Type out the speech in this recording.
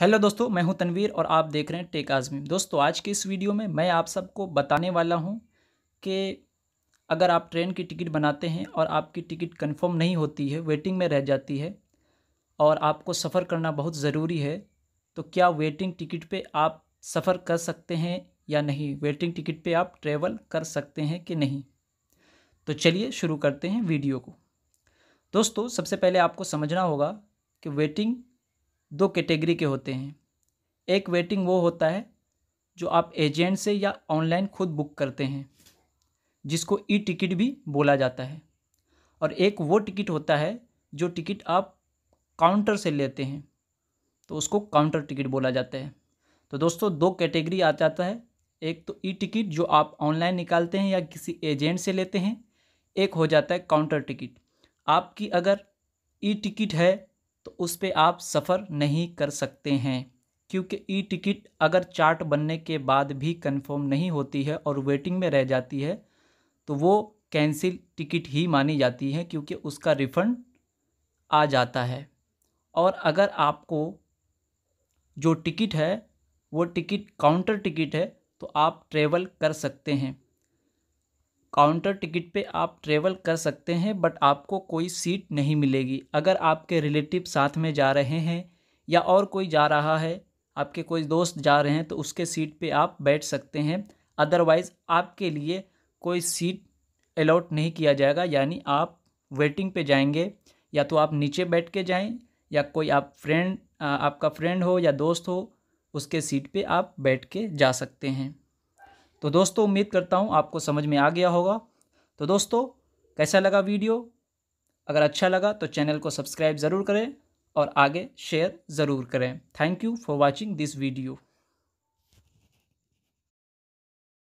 hello दोस्तों मैं हूं तनवीर और आप देख रहे हैं टेक आज़मी दोस्तों आज के इस वीडियो में मैं आप सबको बताने वाला हूं कि अगर आप ट्रेन की टिकट बनाते हैं और आपकी टिकट कंफर्म नहीं होती है वेटिंग में रह जाती है और आपको सफ़र करना बहुत ज़रूरी है तो क्या वेटिंग टिकट पे आप सफ़र कर सकते हैं या नहीं वेटिंग टिकट पर आप ट्रेवल कर सकते हैं कि नहीं तो चलिए शुरू करते हैं वीडियो को दोस्तों सबसे पहले आपको समझना होगा कि वेटिंग दो कैटेगरी के होते हैं एक वेटिंग वो होता है जो आप एजेंट से या ऑनलाइन खुद बुक करते हैं जिसको ई टिकट भी बोला जाता है और एक वो टिकट होता है जो टिकट आप काउंटर से लेते हैं तो उसको काउंटर टिकट बोला जाता है तो दोस्तों दो कैटेगरी आ जाता है एक तो ई टिकट जो आप ऑनलाइन निकालते हैं या किसी एजेंट से लेते हैं एक हो जाता है काउंटर टिकट आपकी अगर ई टिकट है तो उस पर आप सफ़र नहीं कर सकते हैं क्योंकि ई टिकट अगर चार्ट बनने के बाद भी कंफर्म नहीं होती है और वेटिंग में रह जाती है तो वो कैंसिल टिकट ही मानी जाती है क्योंकि उसका रिफ़ंड आ जाता है और अगर आपको जो टिकट है वो टिकट काउंटर टिकट है तो आप ट्रेवल कर सकते हैं काउंटर टिकट पे आप ट्रेवल कर सकते हैं बट आपको कोई सीट नहीं मिलेगी अगर आपके रिलेटिव साथ में जा रहे हैं या और कोई जा रहा है आपके कोई दोस्त जा रहे हैं तो उसके सीट पे आप बैठ सकते हैं अदरवाइज़ आपके लिए कोई सीट अलाउट नहीं किया जाएगा यानी आप वेटिंग पे जाएंगे या तो आप नीचे बैठ के जाएं या कोई आप फ्रेंड आपका फ्रेंड हो या दोस्त हो उसके सीट पे आप बैठ के जा सकते हैं तो दोस्तों उम्मीद करता हूँ आपको समझ में आ गया होगा तो दोस्तों कैसा लगा वीडियो अगर अच्छा लगा तो चैनल को सब्सक्राइब ज़रूर करें और आगे शेयर ज़रूर करें thank you for watching this video